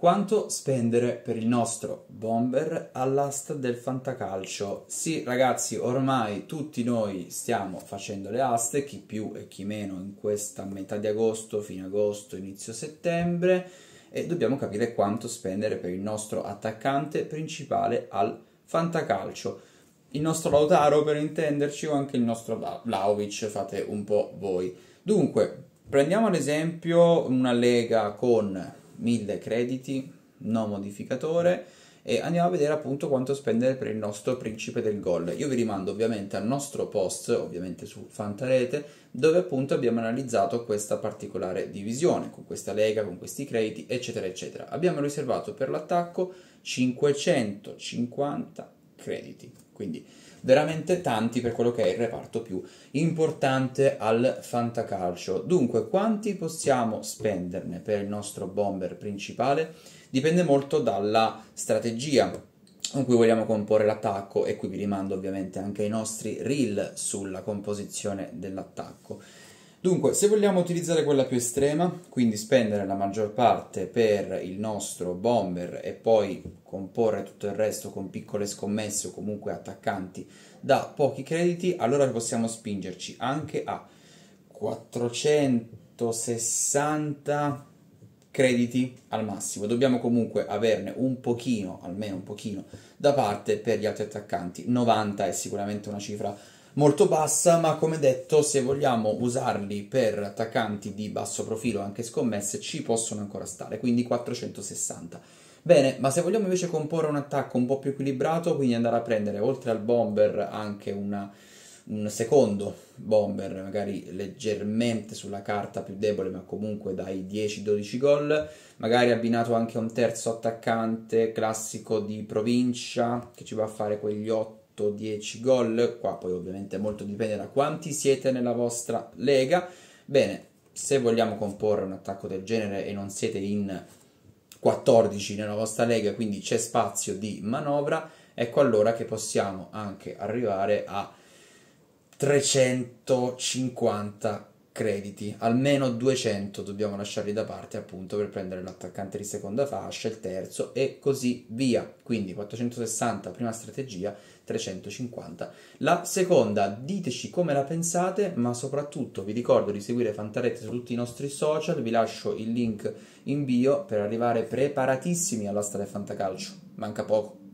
Quanto spendere per il nostro bomber all'asta del fantacalcio? Sì, ragazzi, ormai tutti noi stiamo facendo le aste, chi più e chi meno in questa metà di agosto, fine agosto, inizio settembre e dobbiamo capire quanto spendere per il nostro attaccante principale al fantacalcio. Il nostro Lautaro per intenderci o anche il nostro Vlaovic, fate un po' voi. Dunque, prendiamo ad esempio una lega con 1000 crediti, no modificatore e andiamo a vedere appunto quanto spendere per il nostro principe del gol. Io vi rimando ovviamente al nostro post, ovviamente su Fantarete, dove appunto abbiamo analizzato questa particolare divisione, con questa lega, con questi crediti, eccetera, eccetera. Abbiamo riservato per l'attacco 550 crediti. Quindi veramente tanti per quello che è il reparto più importante al fantacalcio. Dunque, quanti possiamo spenderne per il nostro bomber principale? Dipende molto dalla strategia con cui vogliamo comporre l'attacco e qui vi rimando ovviamente anche ai nostri reel sulla composizione dell'attacco. Dunque, se vogliamo utilizzare quella più estrema, quindi spendere la maggior parte per il nostro bomber e poi comporre tutto il resto con piccole scommesse o comunque attaccanti da pochi crediti, allora possiamo spingerci anche a 460 crediti al massimo. Dobbiamo comunque averne un pochino, almeno un pochino, da parte per gli altri attaccanti. 90 è sicuramente una cifra molto bassa, ma come detto, se vogliamo usarli per attaccanti di basso profilo, anche scommesse, ci possono ancora stare, quindi 460. Bene, ma se vogliamo invece comporre un attacco un po' più equilibrato, quindi andare a prendere oltre al bomber anche una, un secondo bomber, magari leggermente sulla carta più debole, ma comunque dai 10-12 gol, magari abbinato anche a un terzo attaccante classico di provincia che ci va a fare quegli 8 8-10 gol, qua poi ovviamente molto dipende da quanti siete nella vostra lega. Bene, se vogliamo comporre un attacco del genere e non siete in 14 nella vostra lega, quindi c'è spazio di manovra, ecco allora che possiamo anche arrivare a 350 crediti, almeno 200 dobbiamo lasciarli da parte appunto per prendere l'attaccante di seconda fascia, il terzo e così via. Quindi 460 prima strategia, 350 la seconda. Diteci come la pensate, ma soprattutto vi ricordo di seguire Fantaret su tutti i nostri social, vi lascio il link in bio per arrivare preparatissimi all'asta del Fantacalcio. Manca poco.